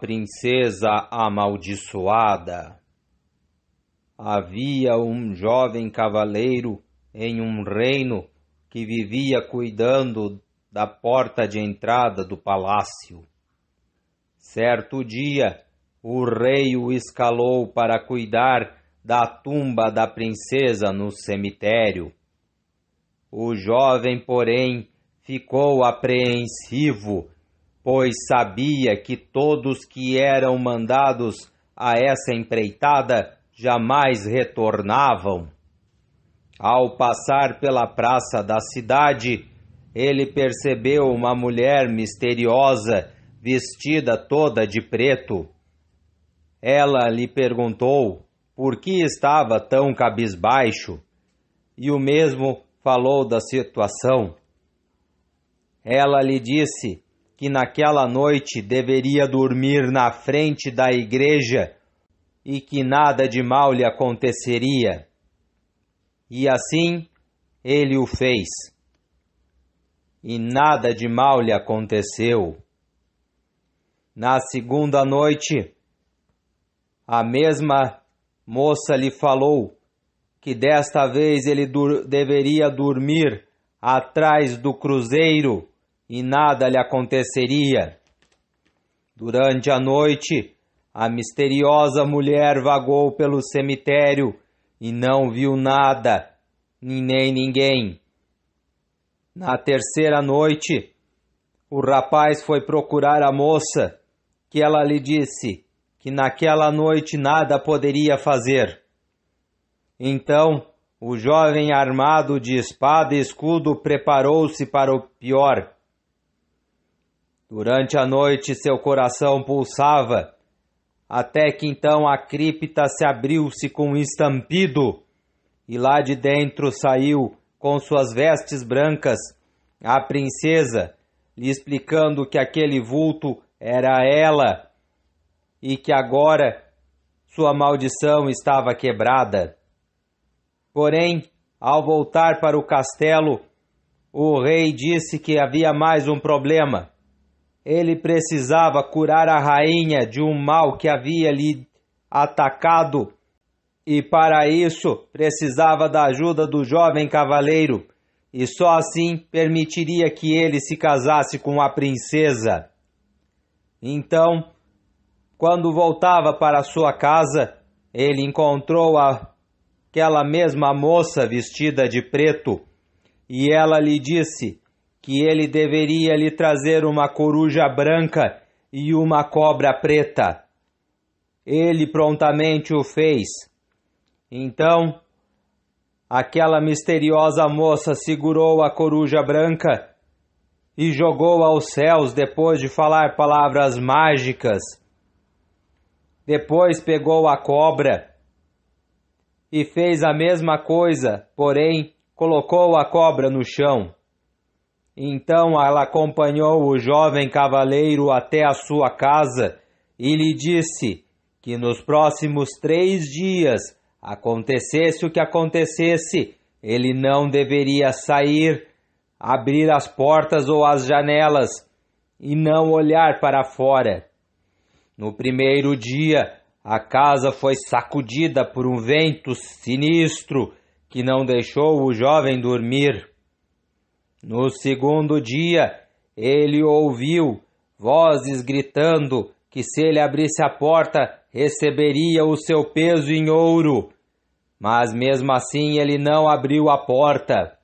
princesa amaldiçoada. Havia um jovem cavaleiro em um reino que vivia cuidando da porta de entrada do palácio. Certo dia, o rei o escalou para cuidar da tumba da princesa no cemitério. O jovem, porém, ficou apreensivo pois sabia que todos que eram mandados a essa empreitada jamais retornavam. Ao passar pela praça da cidade, ele percebeu uma mulher misteriosa vestida toda de preto. Ela lhe perguntou por que estava tão cabisbaixo, e o mesmo falou da situação. Ela lhe disse que naquela noite deveria dormir na frente da igreja e que nada de mal lhe aconteceria. E assim ele o fez. E nada de mal lhe aconteceu. Na segunda noite, a mesma moça lhe falou que desta vez ele dur deveria dormir atrás do cruzeiro e nada lhe aconteceria. Durante a noite, a misteriosa mulher vagou pelo cemitério e não viu nada, nem ninguém. Na terceira noite, o rapaz foi procurar a moça, que ela lhe disse que naquela noite nada poderia fazer. Então, o jovem armado de espada e escudo preparou-se para o pior Durante a noite seu coração pulsava, até que então a cripta se abriu-se com um estampido, e lá de dentro saiu, com suas vestes brancas, a princesa, lhe explicando que aquele vulto era ela e que agora sua maldição estava quebrada. Porém, ao voltar para o castelo, o rei disse que havia mais um problema ele precisava curar a rainha de um mal que havia lhe atacado, e para isso precisava da ajuda do jovem cavaleiro, e só assim permitiria que ele se casasse com a princesa. Então, quando voltava para sua casa, ele encontrou aquela mesma moça vestida de preto, e ela lhe disse: que ele deveria lhe trazer uma coruja branca e uma cobra preta. Ele prontamente o fez. Então, aquela misteriosa moça segurou a coruja branca e jogou aos céus depois de falar palavras mágicas. Depois pegou a cobra e fez a mesma coisa, porém colocou a cobra no chão. Então ela acompanhou o jovem cavaleiro até a sua casa e lhe disse que nos próximos três dias, acontecesse o que acontecesse, ele não deveria sair, abrir as portas ou as janelas e não olhar para fora. No primeiro dia, a casa foi sacudida por um vento sinistro que não deixou o jovem dormir. No segundo dia, ele ouviu vozes gritando que se ele abrisse a porta, receberia o seu peso em ouro. Mas mesmo assim ele não abriu a porta.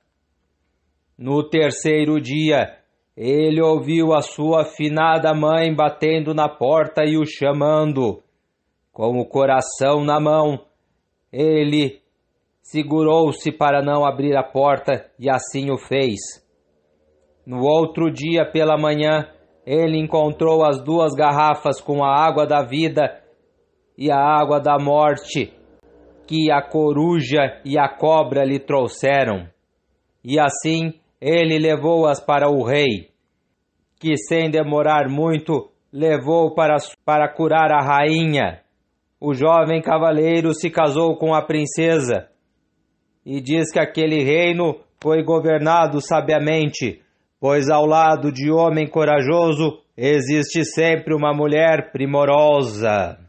No terceiro dia, ele ouviu a sua afinada mãe batendo na porta e o chamando. Com o coração na mão, ele segurou-se para não abrir a porta e assim o fez. No outro dia pela manhã, ele encontrou as duas garrafas com a água da vida e a água da morte, que a coruja e a cobra lhe trouxeram. E assim ele levou-as para o rei, que sem demorar muito levou para, para curar a rainha. O jovem cavaleiro se casou com a princesa e diz que aquele reino foi governado sabiamente pois ao lado de homem corajoso existe sempre uma mulher primorosa.